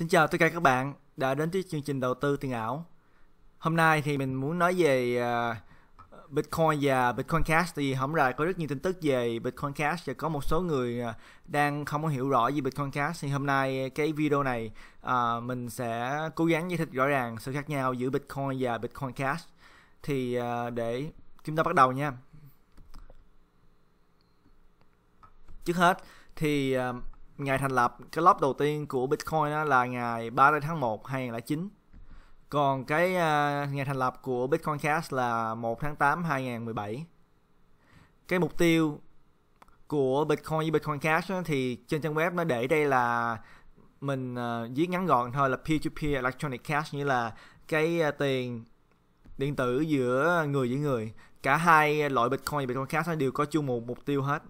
Xin chào tất cả các bạn đã đến với chương trình đầu tư tiền ảo. Hôm nay thì mình muốn nói về à, Bitcoin và Bitcoin Cash thì hôm ra có rất nhiều tin tức về Bitcoin Cash và có một số người à, đang không hiểu rõ gì Bitcoin Cash thì hôm nay cái video này à, mình sẽ cố gắng giải thích rõ ràng sự khác nhau giữa Bitcoin và Bitcoin Cash. Thì để chúng ta bắt đầu nha. Trước hết thì ngày thành lập cái lót đầu tiên của Bitcoin đó là ngày 3 tháng 1 2009 còn cái uh, ngày thành lập của Bitcoin Cash là 1 tháng 8 2017 cái mục tiêu của Bitcoin với Bitcoin Cash đó, thì trên trang web nó để đây là mình uh, viết ngắn gọn thôi là peer-to-peer electronic cash nghĩa là cái uh, tiền điện tử giữa người với người cả hai loại Bitcoin và Bitcoin Cash đều có chung một mục tiêu hết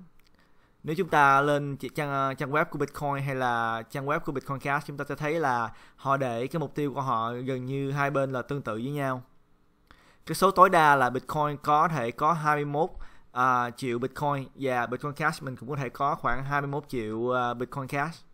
nếu chúng ta lên trang ờ, trang web của Bitcoin hay là trang web của Bitcoin Cash chúng ta sẽ thấy là họ để cái mục tiêu của họ gần như hai bên là tương tự với nhau. Cái số tối đa là Bitcoin có thể có 21 uh, ờ, triệu Bitcoin và Bitcoin Cash mình cũng có thể có khoảng 21 triệu uh, Bitcoin Cash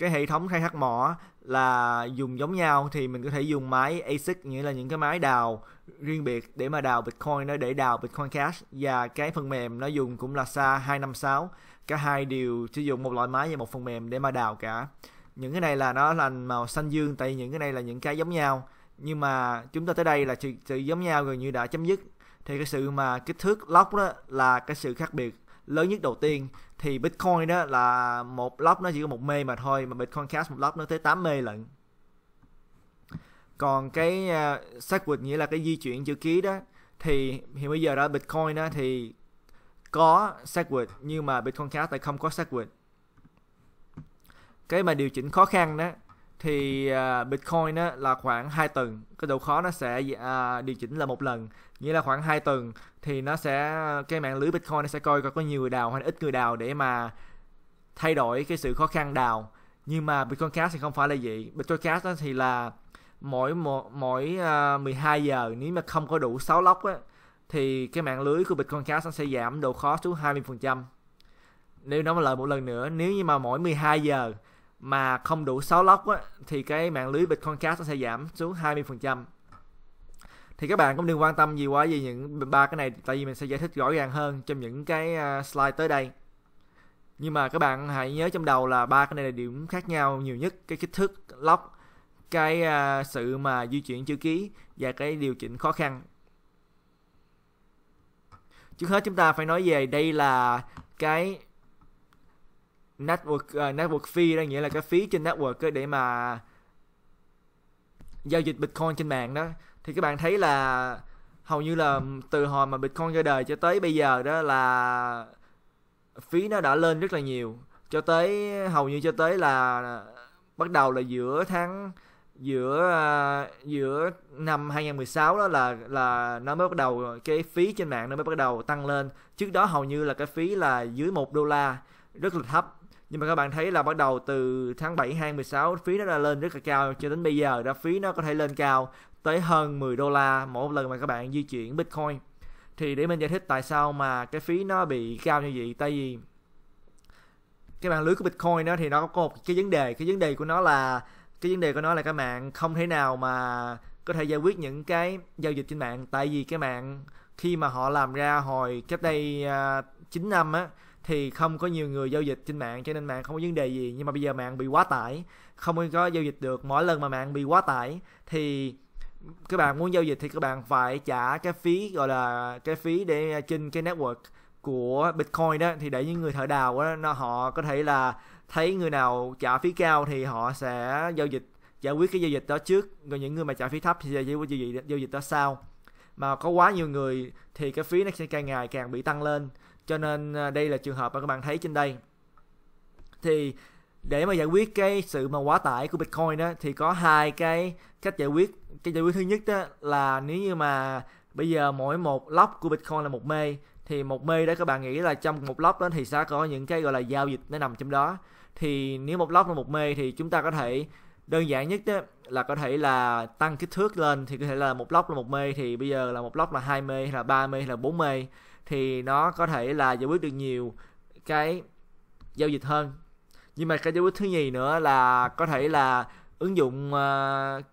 cái hệ thống khai thác mỏ là dùng giống nhau thì mình có thể dùng máy ASIC nghĩa là những cái máy đào riêng biệt để mà đào Bitcoin nó để đào Bitcoin Cash và cái phần mềm nó dùng cũng là sha 256 cả hai đều sử dụng một loại máy và một phần mềm để mà đào cả những cái này là nó là màu xanh dương tại những cái này là những cái giống nhau nhưng mà chúng ta tới đây là sự, sự giống nhau gần như đã chấm dứt thì cái sự mà kích thước lóc đó là cái sự khác biệt lớn nhất đầu tiên thì Bitcoin đó là một lốc nó chỉ có một mê mà thôi mà Bitcoin Cash một lốc nó tới 8 mê lận còn cái à, uh, Segwit nghĩa là cái di chuyển chữ ký đó thì hiện bây giờ đó Bitcoin đó thì có Segwit nhưng mà Bitcoin Cash lại không có Segwit cái mà điều chỉnh khó khăn đó thì uh, Bitcoin á, là khoảng 2 tuần cái độ khó nó sẽ uh, điều chỉnh là một lần nghĩa là khoảng 2 tuần thì nó sẽ cái mạng lưới Bitcoin nó sẽ coi có nhiều người đào hay ít người đào để mà thay đổi cái sự khó khăn đào nhưng mà Bitcoin Cash thì không phải là vậy Bitcoin Cash thì là mỗi mỗi uh, à, 12 giờ nếu mà không có đủ 6 lóc á thì cái mạng lưới của Bitcoin Cash nó sẽ giảm độ khó xuống 20%. Nếu nó một lời một lần nữa, nếu như mà mỗi 12 giờ mà không đủ 6 lóc á, thì cái mạng lưới Bitcoin Cash nó sẽ giảm xuống 20%. Thì các bạn cũng đừng quan tâm gì quá về những ba cái này tại vì mình sẽ giải thích rõ ràng hơn trong những cái à, slide tới đây. Nhưng mà các bạn hãy nhớ trong đầu là ba cái này là điểm khác nhau nhiều nhất, cái kích thước lóc, cái à, sự mà di chuyển chữ ký và cái điều chỉnh khó khăn. Trước hết chúng ta phải nói về đây là cái network uh, network fee đó nghĩa là cái phí trên network để mà giao dịch bitcoin trên mạng đó thì các bạn thấy là hầu như là từ hồi mà bitcoin ra đời cho tới bây giờ đó là phí nó đã lên rất là nhiều cho tới hầu như cho tới là bắt đầu là giữa tháng giữa ờ, giữa năm 2016 đó là là nó mới bắt đầu cái phí trên mạng nó mới bắt đầu tăng lên trước đó hầu như là cái phí là dưới một đô la rất là thấp nhưng mà các bạn thấy là bắt đầu từ tháng 7 2016 phí nó đã lên rất là cao cho đến bây giờ đã phí nó có thể lên cao tới hơn 10 đô la mỗi lần mà các bạn di chuyển Bitcoin thì để mình giải thích tại sao mà cái phí nó bị cao như vậy tại vì cái mạng lưới của Bitcoin đó thì nó có một cái vấn đề cái vấn đề của nó là cái vấn đề của nó là các mạng không thể nào mà có thể giải quyết những cái giao dịch trên mạng tại vì cái mạng khi mà họ làm ra hồi cách đây uh, à, 9 năm á thì không có nhiều người giao dịch trên mạng cho nên mạng không có vấn đề gì nhưng mà bây giờ mạng bị quá tải không có giao dịch được mỗi lần mà mạng bị quá tải thì các bạn muốn giao dịch thì các bạn phải trả cái phí gọi là cái phí để à, trên cái network của Bitcoin đó thì để những người thợ đào đó nó họ có thể là thấy người nào trả phí cao thì họ sẽ giao dịch giải quyết cái giao dịch đó trước rồi những người mà trả phí thấp thì sẽ giải quyết giao giao dịch đó sau mà có quá nhiều người thì cái phí nó sẽ càng ngày càng bị tăng lên cho nên à, đây là trường hợp mà các bạn thấy trên đây thì để mà giải quyết cái sự mà quá tải của Bitcoin đó thì có hai cái cách giải quyết cái giải quyết thứ nhất đó là nếu như mà bây giờ mỗi một lóc của Bitcoin là một mê thì một mê đó các bạn nghĩ là trong một lóc đó thì sẽ có những cái gọi là giao dịch nó nằm trong đó thì nếu một lóc là một mê thì chúng ta có thể đơn giản nhất đó là có thể là tăng kích thước lên thì có thể là một lóc là một mê thì bây giờ là một lóc là hai mê hay là ba mê hay là bốn mê thì nó có thể là giải quyết được nhiều cái giao dịch hơn nhưng mà cái giải quyết thứ nhì nữa là có thể là ứng dụng uh,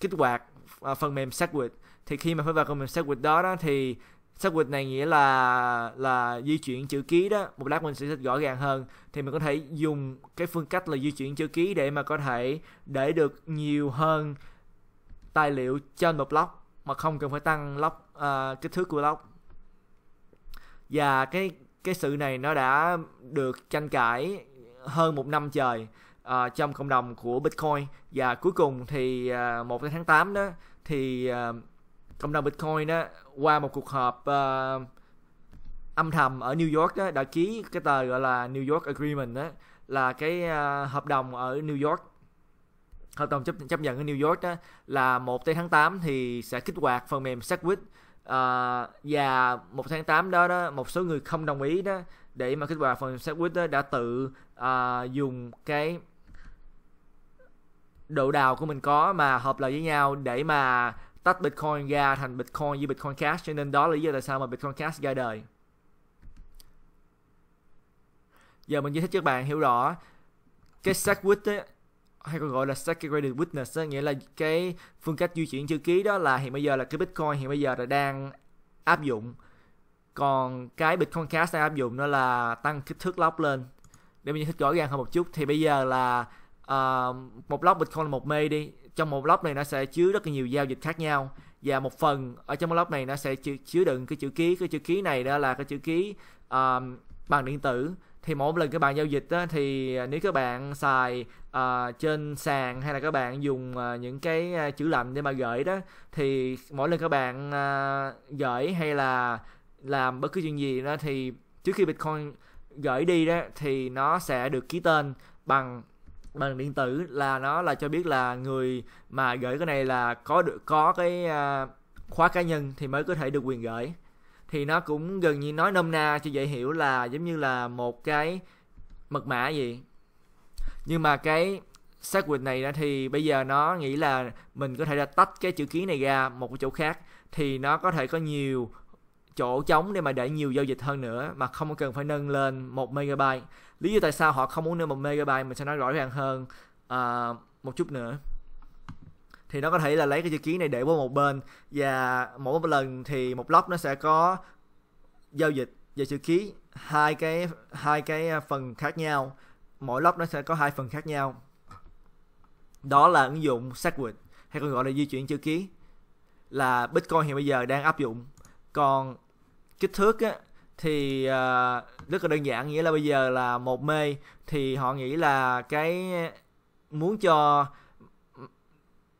kích hoạt uh, phần mềm SegWit thì khi mà phải vào phần mềm SegWit đó, đó thì SegWit này nghĩa là là di chuyển chữ ký đó một lát mình sẽ thích rõ ràng hơn thì mình có thể dùng cái phương cách là di chuyển chữ ký để mà có thể để được nhiều hơn tài liệu trên một block mà không cần phải tăng block uh, kích thước của block và cái cái sự này nó đã được tranh cãi hơn một năm trời uh, trong cộng đồng của Bitcoin và cuối cùng thì uh, ờ, 1 tháng 8 đó thì uh, cộng đồng Bitcoin đó qua một cuộc họp uh, âm thầm ở New York đó đã ký cái tờ gọi là New York Agreement đó là cái uh, hợp đồng ở New York hợp đồng chấp chấp nhận ở New York đó là một tháng 8 thì sẽ kích hoạt phần mềm Segwit à, và một tháng 8 đó đó một số người không đồng ý đó để mà kết quả phần sandwich đã tự à, dùng cái độ đào của mình có mà hợp lại với nhau để mà tách Bitcoin ra thành Bitcoin với Bitcoin Cash cho nên đó là lý do tại sao mà Bitcoin Cash ra đời giờ mình giải thích cho các bạn hiểu rõ cái xác quýt hay còn gọi là segregated witness đó, nghĩa là cái phương cách di chuyển chữ ký đó là hiện bây giờ là cái bitcoin hiện bây giờ là đang áp dụng còn cái bitcoin cash đang áp dụng nó là tăng kích thước lóc lên để mình thích rõ ràng hơn một chút thì bây giờ là uh, một lóc bitcoin là một mê đi trong một lóc này nó sẽ chứa rất là nhiều giao dịch khác nhau và một phần ở trong một lóc này nó sẽ chứa, chứa đựng cái chữ ký cái chữ ký này đó là cái chữ ký uh, bằng điện tử thì mỗi lần các bạn giao dịch đó thì à, nếu các bạn xài uh, trên sàn hay là các bạn dùng uh, những cái chữ lầm để mà gửi đó thì mỗi lần các bạn uh, gửi hay là làm bất cứ chuyện gì đó thì trước khi bitcoin gửi đi đó thì nó sẽ được ký tên bằng bằng điện tử là nó là cho biết là người mà gửi cái này là có được có cái uh, khóa cá nhân thì mới có thể được quyền gửi thì nó cũng gần như nói nôm na cho dễ hiểu là giống như là một cái mật mã gì nhưng mà cái xác quỳnh này thì bây giờ nó nghĩ là mình có thể là tách cái chữ ký này ra một chỗ khác thì nó có thể có nhiều chỗ trống để mà để nhiều giao dịch hơn nữa mà không cần phải nâng lên một megabyte lý do tại sao họ không muốn nâng một megabyte mình sẽ nói rõ ràng hơn uh, một chút nữa thì nó có thể là lấy cái chữ ký này để qua một bên và mỗi một lần thì một block nó sẽ có giao dịch và chữ ký hai cái hai cái à, phần khác nhau mỗi block nó sẽ có hai phần khác nhau đó là ứng dụng Segwit hay còn gọi là di chuyển chữ ký là Bitcoin hiện bây giờ đang áp dụng còn kích thước á, thì uh, rất là đơn giản nghĩa là bây giờ là một mê thì họ nghĩ là cái muốn cho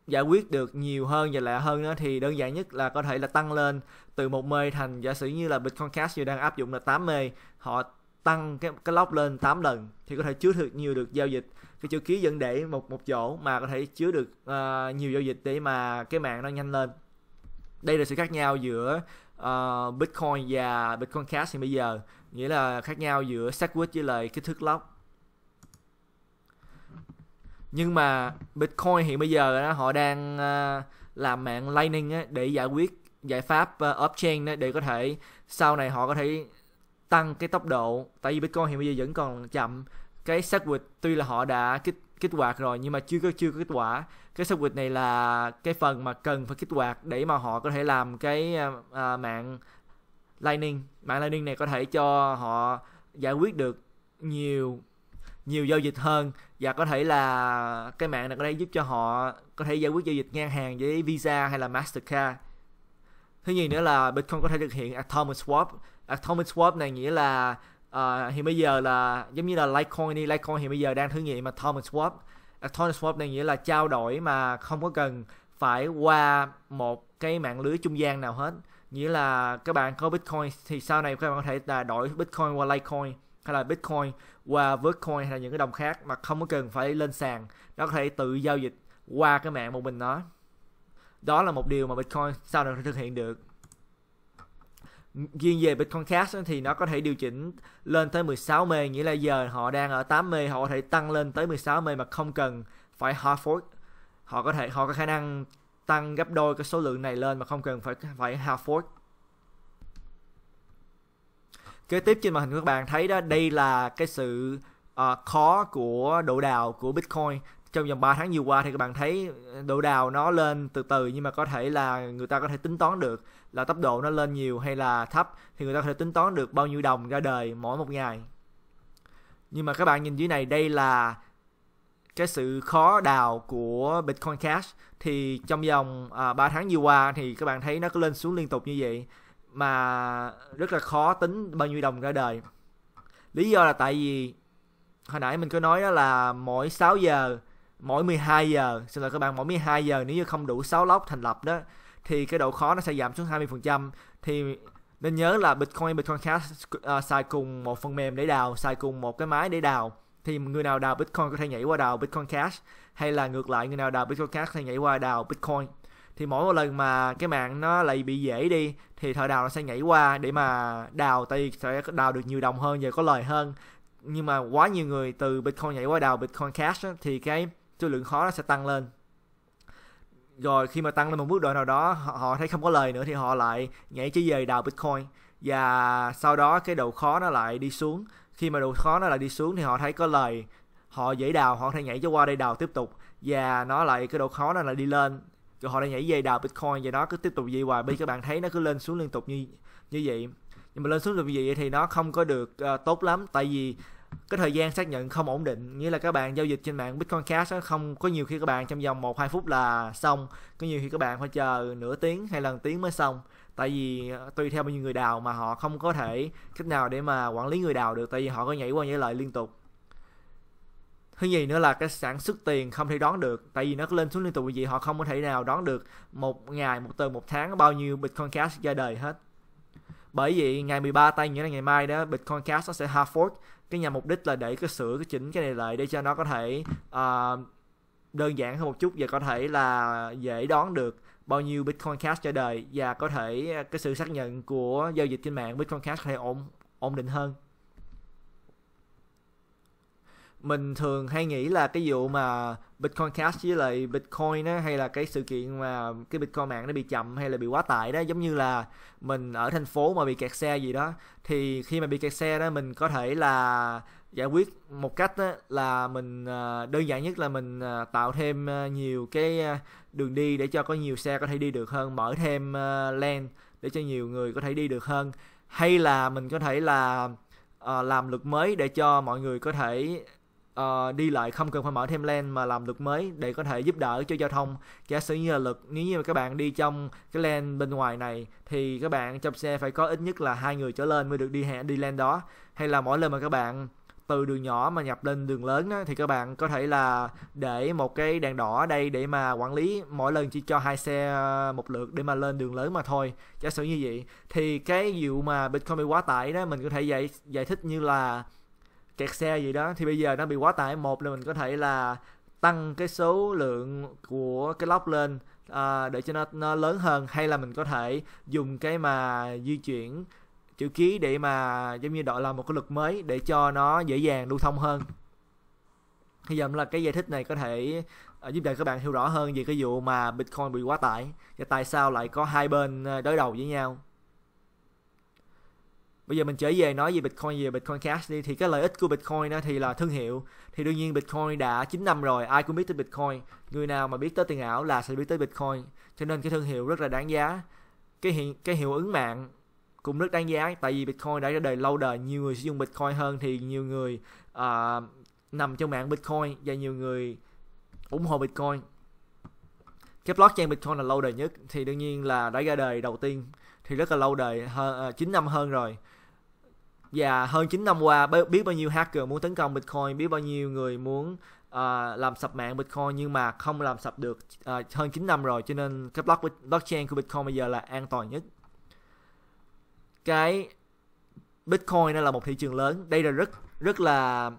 giải quyết được nhiều hơn và lạ hơn nữa thì đơn giản nhất là có thể là tăng lên từ một mê thành giả sử như là Bitcoin Cash như đang áp dụng là 8 mê họ tăng cái cái lóc lên 8 lần thì có thể chứa được nhiều được giao dịch cái chữ ký dẫn để một một chỗ mà có thể chứa được uh, nhiều giao dịch để mà cái mạng nó nhanh lên đây là sự khác nhau giữa uh, Bitcoin và Bitcoin Cash thì bây giờ nghĩa là khác nhau giữa Segwit với lại kích thước lóc nhưng mà bitcoin hiện bây giờ đó, họ đang uh, làm mạng lightning á, để giải quyết giải pháp uh, ờ, off á, để có thể sau này họ có thể tăng cái tốc độ tại vì bitcoin hiện bây giờ vẫn còn chậm cái xác quỵt tuy là họ đã kích kích hoạt rồi nhưng mà chưa có chưa có kết quả cái xác quỵt này là cái phần mà cần phải kích hoạt để mà họ có thể làm cái uh, mạng lightning mạng lightning này có thể cho họ giải quyết được nhiều nhiều giao dịch hơn và có thể là cái mạng này có thể giúp cho họ có thể giải quyết giao dịch ngang hàng với Visa hay là Mastercard. Thứ nhì nữa là Bitcoin có thể thực hiện Atomic Swap. Atomic Swap này nghĩa là uh, hiện bây giờ là giống như là Litecoin đi, Litecoin hiện bây giờ đang thử nghiệm Atomic Swap. Atomic Swap này nghĩa là trao đổi mà không có cần phải qua một cái mạng lưới trung gian nào hết. Nghĩa là các bạn có Bitcoin thì sau này các bạn có thể là đổi Bitcoin qua Litecoin hay là Bitcoin qua Vertcoin hay là những cái đồng khác mà không có cần phải lên sàn nó có thể tự giao dịch qua cái mạng một mình nó đó là một điều mà Bitcoin sau này thực hiện được riêng về Bitcoin Cash thì nó có thể điều chỉnh lên tới 16 mê nghĩa là giờ họ đang ở 8 mê họ có thể tăng lên tới 16 mê mà không cần phải hard fork họ có thể họ có khả năng tăng gấp đôi cái số lượng này lên mà không cần phải phải hard fork kế tiếp trên màn hình của các bạn thấy đó đây là cái sự uh, khó của độ đào của bitcoin trong vòng 3 tháng vừa qua thì các bạn thấy độ đào nó lên từ từ nhưng mà có thể là người ta có thể tính toán được là tốc độ nó lên nhiều hay là thấp thì người ta có thể tính toán được bao nhiêu đồng ra đời mỗi một ngày nhưng mà các bạn nhìn dưới này đây là cái sự khó đào của Bitcoin Cash thì trong vòng à, ờ, 3 tháng vừa qua thì các bạn thấy nó cứ lên xuống liên tục như vậy mà rất là khó tính bao nhiêu đồng ra đời lý do là tại vì hồi nãy mình có nói đó là mỗi 6 giờ mỗi 12 giờ xin lỗi các bạn mỗi 12 giờ nếu như không đủ 6 lốc thành lập đó thì cái độ khó nó sẽ giảm xuống 20% thì nên nhớ là Bitcoin Bitcoin Cash uh, ờ, xài cùng một phần mềm để đào xài cùng một cái máy để đào thì người nào đào Bitcoin có thể nhảy qua đào Bitcoin Cash hay là ngược lại người nào đào Bitcoin Cash có thể nhảy qua đào Bitcoin thì mỗi một lần mà cái mạng nó lại bị dễ đi thì thợ đào nó sẽ nhảy qua để mà đào tại vì sẽ đào được nhiều đồng hơn và có lời hơn nhưng mà quá nhiều người từ bitcoin nhảy qua đào bitcoin cash á, thì cái số lượng khó nó sẽ tăng lên rồi khi mà tăng lên một mức độ nào đó họ, thấy không có lời nữa thì họ lại nhảy trở về đào bitcoin và sau đó cái độ khó nó lại đi xuống khi mà độ khó nó lại đi xuống thì họ thấy có lời họ dễ đào họ thể nhảy cho qua đây đào tiếp tục và nó lại cái độ khó nó lại đi lên rồi họ đang nhảy dây đào bitcoin và nó cứ tiếp tục dây hoài bây các bạn thấy nó cứ lên xuống liên tục như như vậy nhưng mà lên xuống được như vậy thì nó không có được uh, tốt lắm tại vì cái thời gian xác nhận không ổn định nghĩa là các bạn giao dịch trên mạng Bitcoin Cash nó không có nhiều khi các bạn trong vòng một hai phút là xong có nhiều khi các bạn phải chờ nửa tiếng hay lần tiếng mới xong tại vì ờ, tùy theo bao nhiêu người đào mà họ không có thể cách nào để mà quản lý người đào được tại vì họ có nhảy qua nhảy lại liên tục thứ nhì nữa là cái sản xuất tiền không thể đoán được tại vì nó lên xuống liên tục như vậy họ không có thể nào đoán được một ngày một tuần một tháng bao nhiêu bitcoin cash ra đời hết bởi vì ngày 13 tây nghĩa là ngày mai đó bitcoin cash nó sẽ hard fork cái nhà mục đích là để cái sửa cái chỉnh cái này lại để cho nó có thể uh, đơn giản hơn một chút và có thể là dễ đoán được bao nhiêu bitcoin cash ra đời và có thể ờ, cái sự xác nhận của giao dịch trên mạng bitcoin cash có thể ổn ổn định hơn mình thường hay nghĩ là cái vụ mà Bitcoin Cash với lại Bitcoin á, hay là cái sự kiện mà cái Bitcoin mạng nó bị chậm hay là bị quá tải đó giống như là mình ở thành phố mà bị kẹt xe gì đó thì khi mà bị kẹt xe đó mình có thể là giải quyết một cách đó là mình à, đơn giản nhất là mình à, tạo thêm à, nhiều cái đường đi để cho có nhiều xe có thể đi được hơn mở thêm lane để cho nhiều người có thể đi được hơn hay là mình có thể là làm luật mới để cho mọi người có thể uh, đi lại không cần phải mở thêm lane mà làm luật mới để có thể giúp đỡ cho giao thông giả sử như là luật nếu như mà các bạn đi trong cái lane bên ngoài này thì các bạn trong xe phải có ít nhất là hai người trở lên mới được đi hè đi lane đó hay là mỗi lần mà các bạn từ đường nhỏ mà nhập lên đường lớn á, thì các bạn có thể là để một cái đèn đỏ ở đây để mà quản lý mỗi lần chỉ cho hai xe ờ, một lượt để mà lên đường lớn mà thôi giả sử như vậy thì cái vụ mà bitcoin bị quá tải đó mình có thể giải giải thích như là kẹt xe gì đó thì bây giờ nó bị quá tải một là mình có thể là tăng cái số lượng của cái lóc lên à, để cho nó nó lớn hơn hay là mình có thể dùng cái mà di chuyển chữ ký để mà giống như đổi là một cái lực mới để cho nó dễ dàng lưu thông hơn hy vọng là cái giải thích này có thể à, giúp đỡ các bạn hiểu rõ hơn về cái vụ mà bitcoin bị quá tải và tại sao lại có hai bên à, đối đầu với nhau bây giờ mình trở về nói về Bitcoin về Bitcoin Cash đi thì cái lợi ích của Bitcoin đó thì là thương hiệu thì đương nhiên Bitcoin đã 9 năm rồi ai cũng biết tới Bitcoin người nào mà biết tới tiền ảo là sẽ biết tới Bitcoin cho nên cái thương hiệu rất là đáng giá cái hiện cái hiệu ứng mạng cũng rất đáng giá tại vì Bitcoin đã ra đời lâu đời nhiều người sử dụng Bitcoin hơn thì nhiều người uh, nằm trong mạng Bitcoin và nhiều người ủng hộ Bitcoin cái blockchain Bitcoin là lâu đời nhất thì đương nhiên là đã ra đời đầu tiên thì rất là lâu đời hơn uh, à, 9 năm hơn rồi và dạ, hơn 9 năm qua biết bao nhiêu hacker muốn tấn công Bitcoin, biết bao nhiêu người muốn uh, làm sập mạng Bitcoin nhưng mà không làm sập được uh, hơn 9 năm rồi cho nên cái blockchain của Bitcoin bây giờ là an toàn nhất. Cái Bitcoin là một thị trường lớn, đây là rất rất là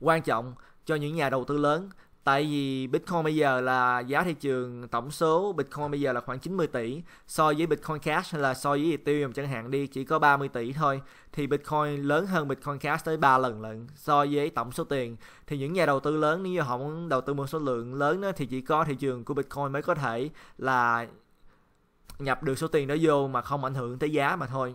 quan trọng cho những nhà đầu tư lớn Tại vì Bitcoin bây giờ là giá thị trường tổng số Bitcoin bây giờ là khoảng 90 tỷ so với Bitcoin Cash hay là so với Ethereum chẳng hạn đi chỉ có 30 tỷ thôi thì Bitcoin lớn hơn Bitcoin Cash tới 3 lần lận so với tổng số tiền thì những nhà đầu tư lớn nếu như họ muốn đầu tư một số lượng lớn đó, thì chỉ có thị trường của Bitcoin mới có thể là nhập được số tiền đó vô mà không ảnh hưởng tới giá mà thôi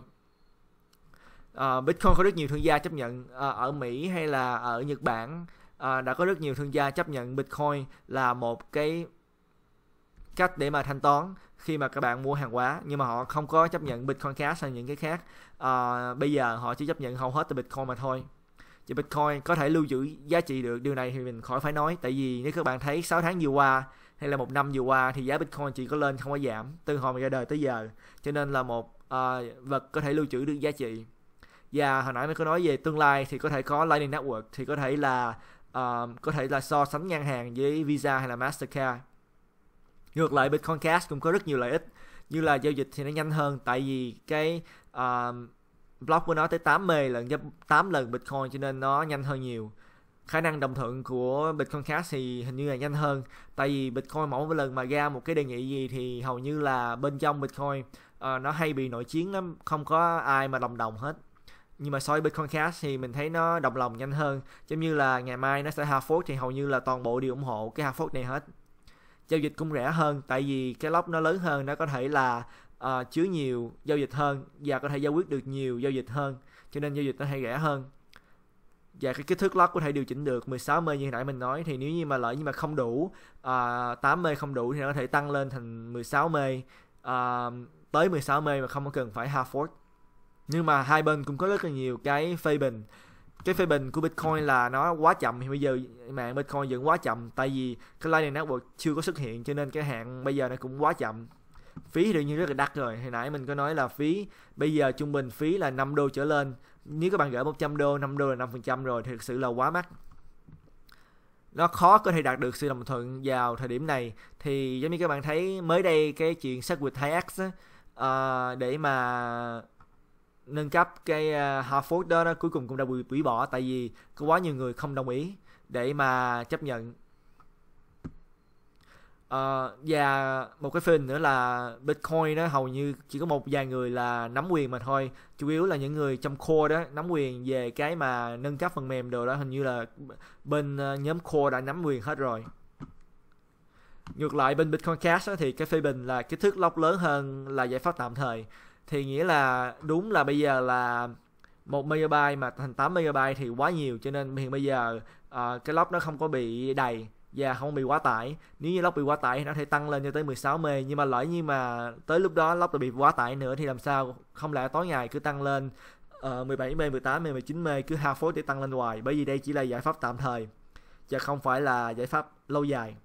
uh, Bitcoin có rất nhiều thương gia chấp nhận uh, ở Mỹ hay là ở Nhật Bản à, đã có rất nhiều thương gia chấp nhận Bitcoin là một cái cách để mà thanh toán khi mà các bạn mua hàng hóa nhưng mà họ không có chấp nhận Bitcoin Cash hay những cái khác à, bây giờ họ chỉ chấp nhận hầu hết từ Bitcoin mà thôi thì Bitcoin có thể lưu giữ giá trị được điều này thì mình khỏi phải nói tại vì nếu các bạn thấy 6 tháng vừa qua hay là một năm vừa qua thì giá Bitcoin chỉ có lên không có giảm từ hồi mà ra đời tới giờ cho nên là một uh, vật có thể lưu trữ được giá trị và hồi nãy mình có nói về tương lai thì có thể có Lightning Network thì có thể là uh, có thể là so sánh ngang hàng với Visa hay là Mastercard ngược lại Bitcoin Cash cũng có rất nhiều lợi ích như là giao dịch thì nó nhanh hơn tại vì cái uh, block của nó tới 8 mê lần gấp 8 lần Bitcoin cho nên nó nhanh hơn nhiều khả năng đồng thuận của Bitcoin Cash thì hình như là nhanh hơn tại vì Bitcoin mỗi lần mà ra một cái đề nghị gì thì hầu như là bên trong Bitcoin uh, nó hay bị nội chiến lắm không có ai mà đồng đồng hết nhưng mà so với Bitcoin Cash thì mình thấy nó đồng lòng nhanh hơn giống như là ngày mai nó sẽ hạ phốt thì hầu như là toàn bộ đều ủng hộ cái hạ phốt này hết giao dịch cũng rẻ hơn tại vì cái lóc nó lớn hơn nó có thể là uh, chứa nhiều giao dịch hơn và có thể giải quyết được nhiều giao dịch hơn cho nên giao dịch nó hay rẻ hơn và cái kích thước lót có thể điều chỉnh được 16 mê như nãy mình nói thì nếu như mà lợi nhưng mà không đủ uh, 8 mê không đủ thì nó có thể tăng lên thành 16 mê uh, tới 16 mê mà không cần phải half fork nhưng mà hai bên cũng có rất là nhiều cái phê bình cái phê bình của Bitcoin là nó quá chậm hiện bây giờ mạng Bitcoin vẫn quá chậm tại vì cái Lightning Network chưa có xuất hiện cho nên cái hạn bây giờ nó cũng quá chậm phí đương nhiên rất là đắt rồi hồi nãy mình có nói là phí bây giờ trung bình phí là 5 đô trở lên nếu các bạn gửi 100 đô 5 đô là 5% rồi thì thực sự là quá mắc nó khó có thể đạt được sự đồng thuận vào thời điểm này thì giống như các bạn thấy mới đây cái chuyện xác quỵt 2x á, uh, để mà nâng cấp cái à, Harford đó, đó cuối cùng cũng đã bị hủy bỏ tại vì có quá nhiều người không đồng ý để mà chấp nhận Uh, và một cái phim nữa là Bitcoin đó hầu như chỉ có một vài người là nắm quyền mà thôi chủ yếu là những người trong core đó nắm quyền về cái mà nâng cấp phần mềm đồ đó hình như là bên ờ, nhóm core đã nắm quyền hết rồi ngược lại bên Bitcoin Cash đó, thì cái phê bình là kích thước lóc lớn hơn là giải pháp tạm thời thì nghĩa là đúng là bây giờ là một megabyte mà thành 8 megabyte thì quá nhiều cho nên hiện bây giờ uh, cái lốc nó không có bị đầy và không bị quá tải nếu như lốc bị quá tải thì nó thể tăng lên cho tới 16 mê nhưng mà lỡ như mà tới lúc đó lốc lại bị quá tải nữa thì làm sao không lẽ tối ngày cứ tăng lên uh, ờ, 17 mê 18 mê 19 mê cứ hao phối để tăng lên hoài bởi vì đây chỉ là giải pháp tạm thời chứ không phải là giải pháp lâu dài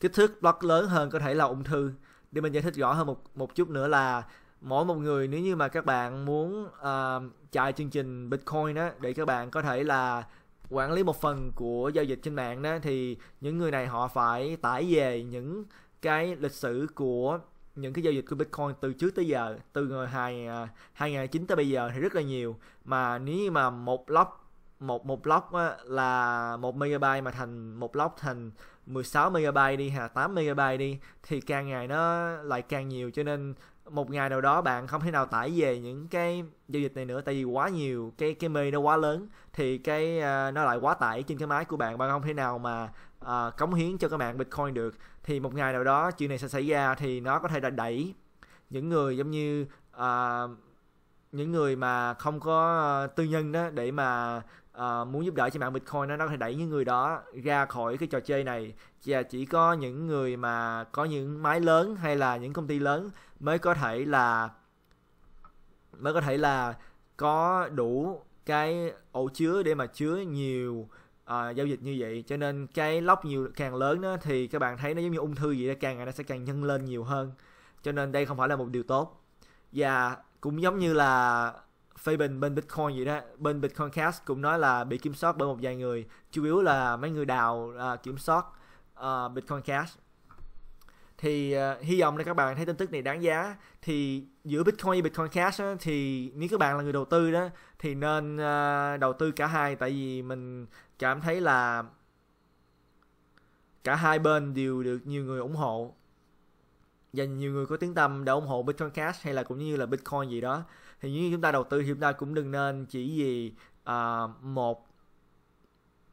kích thước block lớn hơn có thể là ung thư để mình giải thích rõ hơn một một chút nữa là mỗi một người nếu như mà các bạn muốn uh, chạy chương trình Bitcoin đó để các bạn có thể là quản lý một phần của giao dịch trên mạng đó thì những người này họ phải tải về những cái lịch sử của những cái giao dịch của Bitcoin từ trước tới giờ từ ngày hai ờ, hai ngày chín tới bây giờ thì rất là nhiều mà nếu như mà một block một một block là một megabyte mà thành một block thành 16 MB đi hay là 8 MB đi thì càng ngày nó lại càng nhiều cho nên một ngày nào đó bạn không thể nào tải về những cái giao dịch này nữa tại vì quá nhiều cái cái mê nó quá lớn thì cái uh, nó lại quá tải trên cái máy của bạn bạn không thể nào mà uh, cống hiến cho các bạn bitcoin được thì một ngày nào đó chuyện này sẽ xảy ra thì nó có thể là đẩy những người giống như uh, những người mà không có tư nhân đó để mà uh, muốn giúp đỡ trên mạng Bitcoin nó có thể đẩy những người đó ra khỏi cái trò chơi này và chỉ có những người mà có những máy lớn hay là những công ty lớn mới có thể là mới có thể là có đủ cái ổ chứa để mà chứa nhiều uh, giao dịch như vậy cho nên cái lóc nhiều càng lớn đó, thì các bạn thấy nó giống như ung thư vậy đó càng ngày nó sẽ càng nhân lên nhiều hơn cho nên đây không phải là một điều tốt và cũng giống như là phê bình bên Bitcoin vậy đó bên Bitcoin Cash cũng nói là bị kiểm soát bởi một vài người chủ yếu là mấy người đào uh, kiểm soát uh, Bitcoin Cash thì uh, hy vọng là các bạn thấy tin tức này đáng giá thì giữa Bitcoin và Bitcoin Cash á, thì nếu các bạn là người đầu tư đó thì nên uh, đầu tư cả hai tại vì mình cảm thấy là cả hai bên đều được nhiều người ủng hộ và nhiều người có tiếng tăm đã ủng hộ Bitcoin Cash hay là cũng như là Bitcoin gì đó thì như chúng ta đầu tư thì chúng ta cũng đừng nên chỉ vì uh, một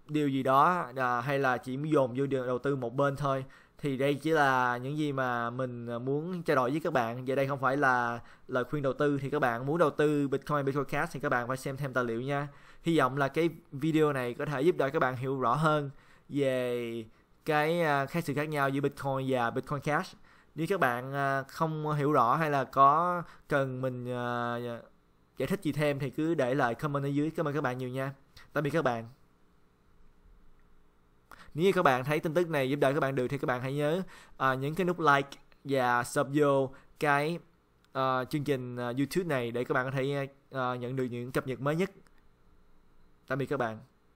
điều gì đó uh, hay là chỉ dồn vô đầu tư một bên thôi thì đây chỉ là những gì mà mình muốn trao đổi với các bạn vậy đây không phải là lời khuyên đầu tư thì các bạn muốn đầu tư bitcoin bitcoin cash thì các bạn phải xem thêm tài liệu nha hy vọng là cái video này có thể giúp đỡ các bạn hiểu rõ hơn về cái uh, khác sự khác nhau giữa bitcoin và bitcoin cash nếu các bạn à, không hiểu rõ hay là có cần mình à, dạ, giải thích gì thêm thì cứ để lại comment ở dưới cảm ơn các bạn nhiều nha tạm biệt các bạn nếu như các bạn thấy tin tức này giúp đỡ các bạn được thì các bạn hãy nhớ uh, à, những cái nút like và sub vô cái uh, chương trình YouTube này để các bạn có thể uh, nhận được những cập nhật mới nhất. Tạm biệt các bạn.